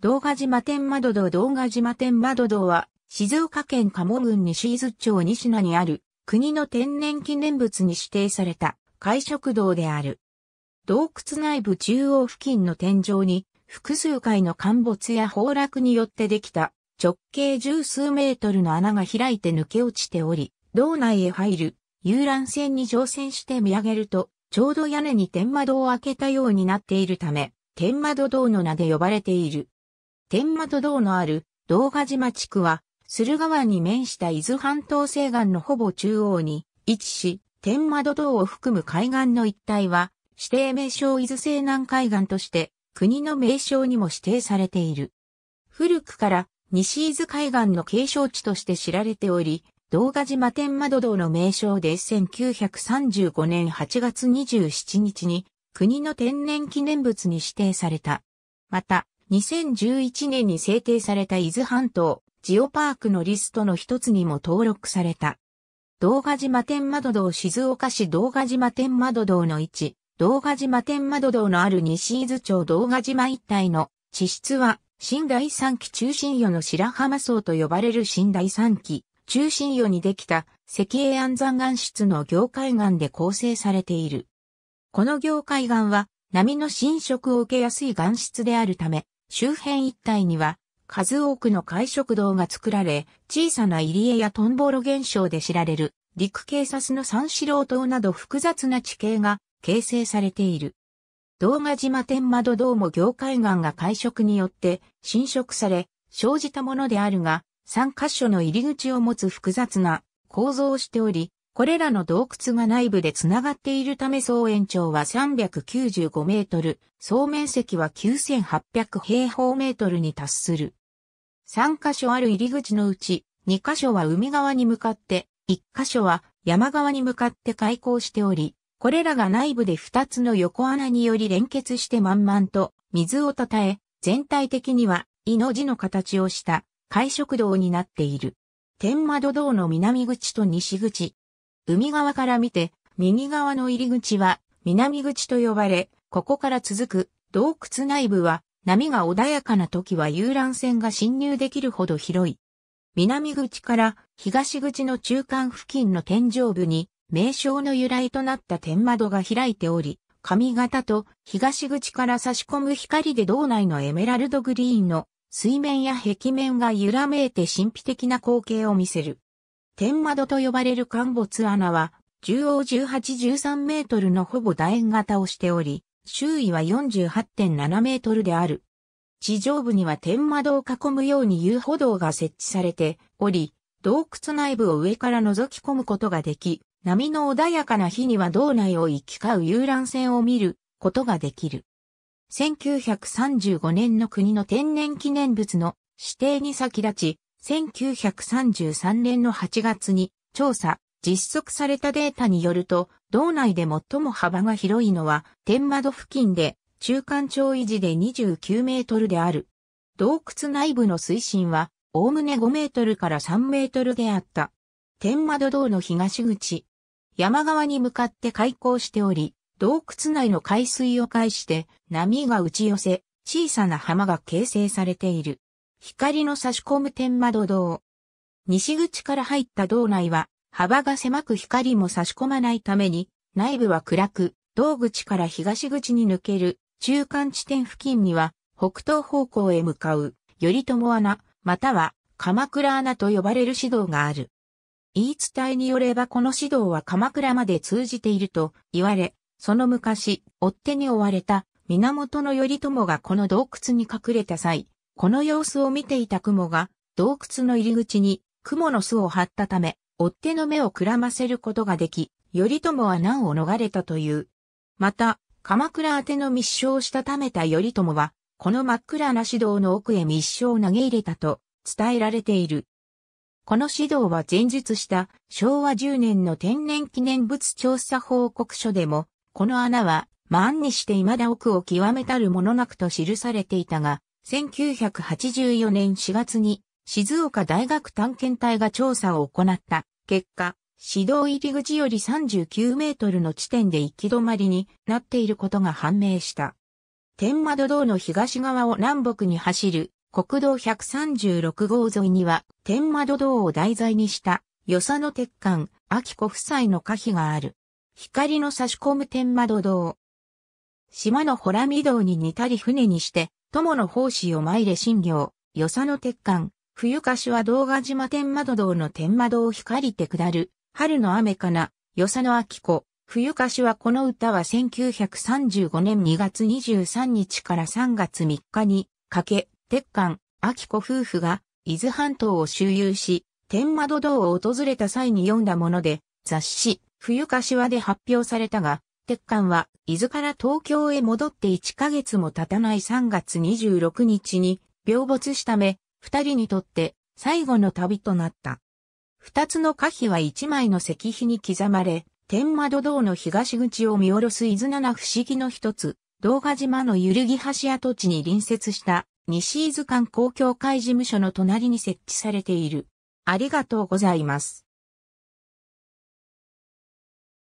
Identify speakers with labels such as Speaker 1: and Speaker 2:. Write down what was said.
Speaker 1: 動画島天窓堂動画島天窓堂は、静岡県鴨郡西伊豆町西名にある、国の天然記念物に指定された、海食堂である。洞窟内部中央付近の天井に、複数回の陥没や崩落によってできた、直径十数メートルの穴が開いて抜け落ちており、道内へ入る、遊覧船に乗船して見上げると、ちょうど屋根に天窓を開けたようになっているため、天窓堂の名で呼ばれている。天窓堂のある道賀島地区は、駿河湾に面した伊豆半島西岸のほぼ中央に位置し、天窓堂を含む海岸の一帯は、指定名称伊豆西南海岸として、国の名称にも指定されている。古くから西伊豆海岸の継承地として知られており、道賀島天窓堂の名称で1935年8月27日に国の天然記念物に指定された。また、2011年に制定された伊豆半島ジオパークのリストの一つにも登録された。動画島天窓道静岡市動画島天窓道の位置、動画島天窓道のある西伊豆町動画島一帯の地質は、新第三期中心予の白浜層と呼ばれる新第三期中心予にできた石英安山岩質の業界岩で構成されている。この業界岩は波の侵食を受けやすい岩質であるため、周辺一帯には数多くの会食堂が作られ、小さな入江やトンボロ現象で知られる陸警察の三四郎島など複雑な地形が形成されている。動画島天窓道も業界岩が会食によって侵食され、生じたものであるが、3箇所の入り口を持つ複雑な構造をしており、これらの洞窟が内部で繋がっているため総延長は395メートル、総面積は9800平方メートルに達する。3カ所ある入り口のうち、2カ所は海側に向かって、1カ所は山側に向かって開口しており、これらが内部で2つの横穴により連結して満々と水をたたえ、全体的には、イの字の形をした、海食堂になっている。天窓堂の南口と西口、海側から見て、右側の入り口は南口と呼ばれ、ここから続く洞窟内部は波が穏やかな時は遊覧船が侵入できるほど広い。南口から東口の中間付近の天井部に名称の由来となった天窓が開いており、髪型と東口から差し込む光で道内のエメラルドグリーンの水面や壁面が揺らめいて神秘的な光景を見せる。天窓と呼ばれる陥没穴は、中央18-13メートルのほぼ楕円型をしており、周囲は48.7メートルである。地上部には天窓を囲むように遊歩道が設置されており、洞窟内部を上から覗き込むことができ、波の穏やかな日には道内を行き交う遊覧船を見ることができる。1935年の国の天然記念物の指定に先立ち、1933年の8月に調査、実測されたデータによると、道内で最も幅が広いのは天窓付近で中間町維持で29メートルである。洞窟内部の水深は、おおむね5メートルから3メートルであった。天窓道の東口。山側に向かって開港しており、洞窟内の海水を介して波が打ち寄せ、小さな浜が形成されている。光の差し込む天窓道。西口から入った道内は、幅が狭く光も差し込まないために、内部は暗く、道口から東口に抜ける、中間地点付近には、北東方向へ向かう、頼朝穴、または、鎌倉穴と呼ばれる指導がある。言い伝えによればこの指導は鎌倉まで通じていると言われ、その昔、追っ手に追われた源頼朝がこの洞窟に隠れた際、この様子を見ていた雲が、洞窟の入り口に雲の巣を張ったため、追っ手の目をくらませることができ、頼朝は難を逃れたという。また、鎌倉宛ての密書をしたためた頼朝は、この真っ暗な指導の奥へ密書を投げ入れたと伝えられている。この指導は前述した昭和10年の天然記念物調査報告書でも、この穴は万にして未だ奥を極めたるものなくと記されていたが、1984年4月に静岡大学探検隊が調査を行った結果、指導入り口より39メートルの地点で行き止まりになっていることが判明した。天窓道の東側を南北に走る国道136号沿いには天窓道を題材にした与謝野鉄管、秋子夫妻の可否がある。光の差し込む天窓道。島のホラミ道に似たり船にして友の奉仕を参れ新行、与謝の鉄管、冬柏動画島天窓道の天窓を光って下る、春の雨かな、与謝の秋子、冬柏この歌は1935年2月23日から3月3日に、かけ、鉄管、秋子夫婦が、伊豆半島を周遊し、天窓道を訪れた際に読んだもので、雑誌、冬柏で発表されたが、鉄管は、伊豆から東京へ戻って1ヶ月も経たない3月26日に、病没しため、二人にとって最後の旅となった。二つの歌碑は一枚の石碑に刻まれ、天窓堂の東口を見下ろす伊豆七不思議の一つ、動画島の揺るぎ橋跡地に隣接した西伊豆間公共会事務所の隣に設置されている。ありがとうございます。